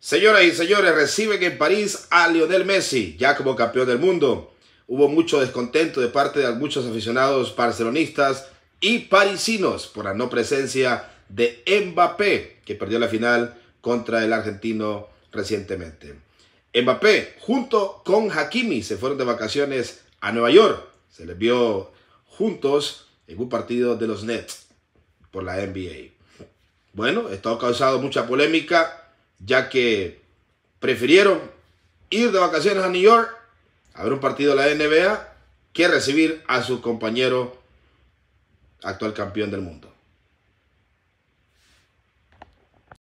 Señoras y señores, reciben en París a Lionel Messi, ya como campeón del mundo. Hubo mucho descontento de parte de muchos aficionados barcelonistas y parisinos por la no presencia de Mbappé, que perdió la final contra el argentino recientemente. Mbappé, junto con Hakimi, se fueron de vacaciones a Nueva York. Se les vio juntos en un partido de los Nets por la NBA. Bueno, esto ha causado mucha polémica ya que prefirieron ir de vacaciones a New York a ver un partido de la NBA que recibir a su compañero actual campeón del mundo.